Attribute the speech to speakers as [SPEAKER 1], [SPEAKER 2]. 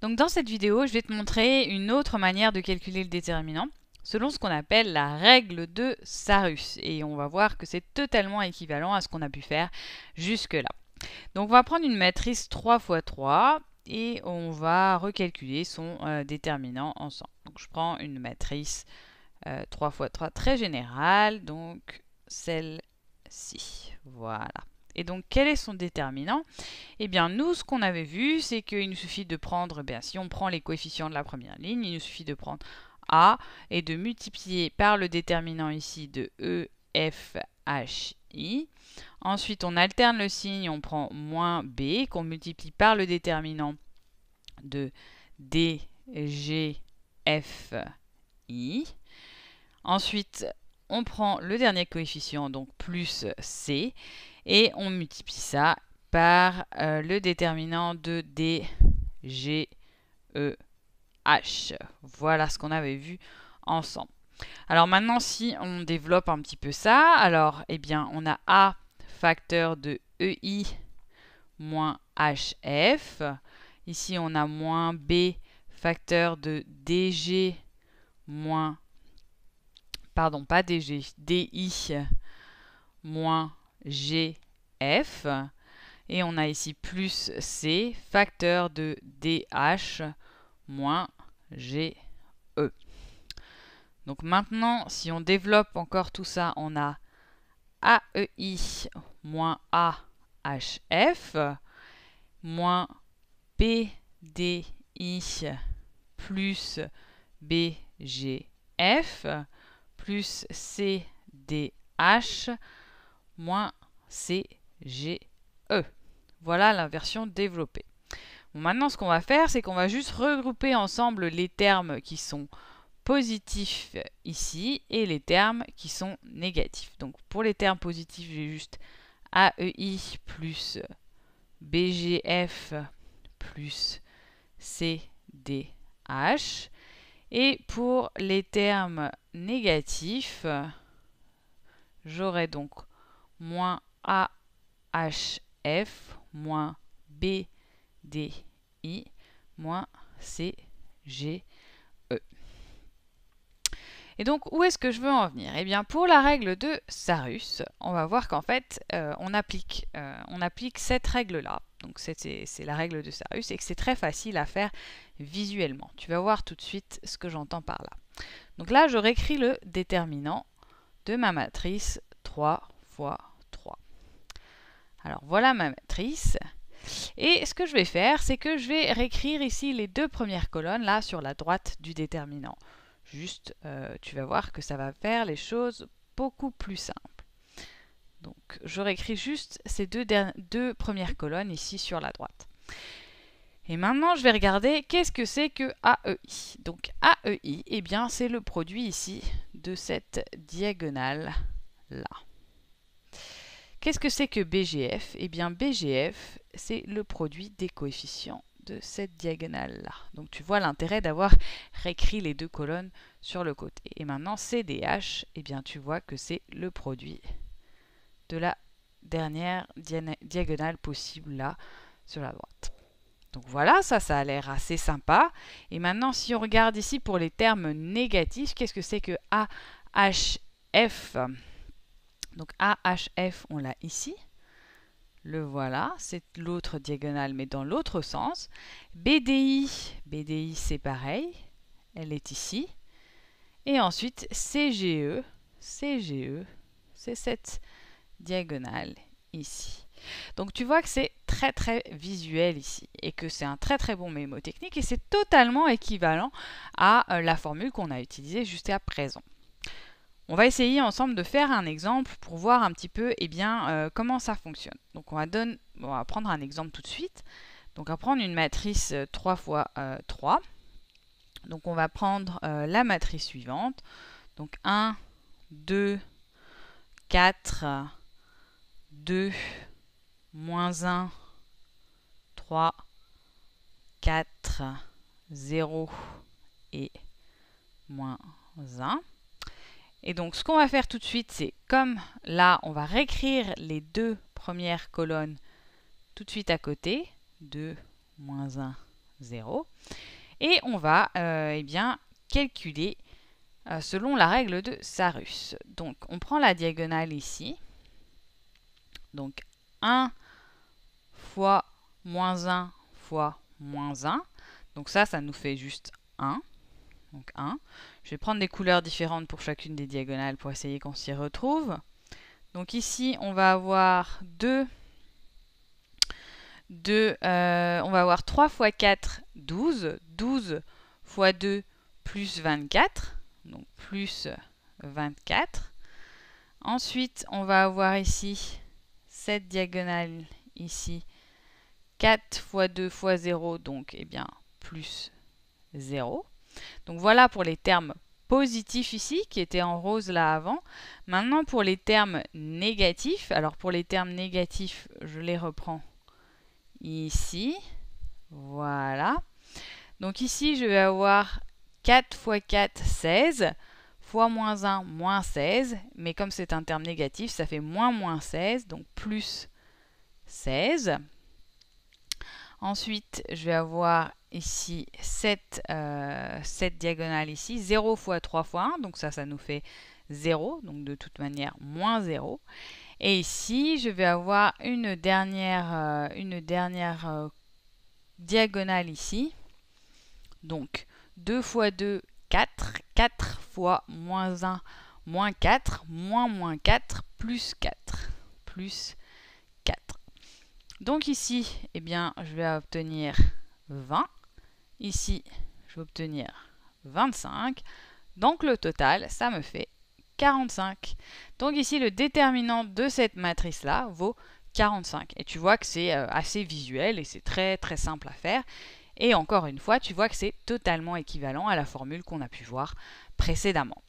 [SPEAKER 1] Donc dans cette vidéo, je vais te montrer une autre manière de calculer le déterminant selon ce qu'on appelle la règle de Sarus. Et on va voir que c'est totalement équivalent à ce qu'on a pu faire jusque-là. Donc on va prendre une matrice 3 x 3 et on va recalculer son euh, déterminant ensemble. Donc je prends une matrice 3 x 3 très générale, donc celle-ci. Voilà. Et donc, quel est son déterminant Eh bien, nous, ce qu'on avait vu, c'est qu'il nous suffit de prendre, bien, si on prend les coefficients de la première ligne, il nous suffit de prendre A et de multiplier par le déterminant ici de E, F, H, I. Ensuite, on alterne le signe, on prend moins B, qu'on multiplie par le déterminant de D, G, F, I. Ensuite, on prend le dernier coefficient, donc plus C, et on multiplie ça par euh, le déterminant de D, G, E, H. Voilà ce qu'on avait vu ensemble. Alors maintenant, si on développe un petit peu ça, alors, eh bien, on a A facteur de EI moins HF. Ici, on a moins B facteur de DG moins pardon, pas DG, DI moins GF. Et on a ici plus C, facteur de DH moins GE. Donc maintenant, si on développe encore tout ça, on a AEI moins AHF moins BDI plus BGF plus CDH moins CGE. Voilà l'inversion développée. maintenant, ce qu'on va faire, c'est qu'on va juste regrouper ensemble les termes qui sont positifs ici et les termes qui sont négatifs. Donc pour les termes positifs, j'ai juste AEI plus BGF plus CDH. Et pour les termes négatif. J'aurai donc moins AHF moins BDI moins CGE. Et donc, où est-ce que je veux en venir Eh bien, pour la règle de Sarus, on va voir qu'en fait, euh, on, applique, euh, on applique cette règle-là. Donc, c'est la règle de Sarus et que c'est très facile à faire visuellement. Tu vas voir tout de suite ce que j'entends par là. Donc là, je réécris le déterminant de ma matrice 3 fois 3. Alors voilà ma matrice. Et ce que je vais faire, c'est que je vais réécrire ici les deux premières colonnes, là, sur la droite du déterminant. Juste, euh, tu vas voir que ça va faire les choses beaucoup plus simples. Donc, je réécris juste ces deux, deux premières colonnes ici sur la droite. Et maintenant, je vais regarder qu'est-ce que c'est que AEI. Donc AEI, eh bien, c'est le produit ici de cette diagonale-là. Qu'est-ce que c'est que BGF Eh bien, BGF, c'est le produit des coefficients de cette diagonale-là. Donc tu vois l'intérêt d'avoir réécrit les deux colonnes sur le côté. Et maintenant, CDH, eh bien, tu vois que c'est le produit de la dernière diagonale possible là sur la droite. Donc voilà, ça, ça a l'air assez sympa. Et maintenant, si on regarde ici pour les termes négatifs, qu'est-ce que c'est que AHF Donc AHF, on l'a ici. Le voilà, c'est l'autre diagonale, mais dans l'autre sens. BDI, BDI, c'est pareil. Elle est ici. Et ensuite, CGE, CGE, c'est cette diagonale ici. Donc tu vois que c'est très très visuel ici et que c'est un très très bon mémotechnique et c'est totalement équivalent à euh, la formule qu'on a utilisée jusqu'à présent. On va essayer ensemble de faire un exemple pour voir un petit peu eh bien, euh, comment ça fonctionne. Donc on va, on prendre un exemple tout de suite. Donc on va prendre une matrice 3 euh, fois 3. Donc on va prendre la matrice suivante. Donc 1, 2, 4, 2, moins 1, 3, 4, 0 et moins 1. Et donc ce qu'on va faire tout de suite, c'est comme là, on va réécrire les deux premières colonnes tout de suite à côté, 2, moins 1, 0. Et on va euh, eh bien, calculer euh, selon la règle de Sarus. Donc on prend la diagonale ici, donc 1 fois moins 1 fois moins 1. Donc ça, ça nous fait juste 1. Donc 1. Je vais prendre des couleurs différentes pour chacune des diagonales pour essayer qu'on s'y retrouve. Donc ici, on va avoir 2. 2 euh, on va avoir 3 fois 4, 12. 12 fois 2, plus 24. Donc plus 24. Ensuite, on va avoir ici diagonale ici, 4 fois 2 fois 0, donc et eh bien plus 0. Donc voilà pour les termes positifs ici, qui étaient en rose là avant. Maintenant pour les termes négatifs, alors pour les termes négatifs, je les reprends ici. Voilà. Donc ici, je vais avoir 4 fois 4, 16 fois moins 1, moins 16, mais comme c'est un terme négatif, ça fait moins moins 16, donc plus 16. Ensuite, je vais avoir ici 7, euh, diagonales ici, 0 fois 3 fois 1, donc ça, ça nous fait 0, donc de toute manière, moins 0. Et ici, je vais avoir une dernière, euh, une dernière euh, diagonale ici, donc 2 fois 2, 4, 4 fois moins 1, moins 4, moins moins 4, plus 4, plus 4. Donc ici, eh bien, je vais obtenir 20. Ici, je vais obtenir 25. Donc le total, ça me fait 45. Donc ici, le déterminant de cette matrice-là vaut 45. Et tu vois que c'est euh, assez visuel et c'est très très simple à faire. Et encore une fois, tu vois que c'est totalement équivalent à la formule qu'on a pu voir précédemment.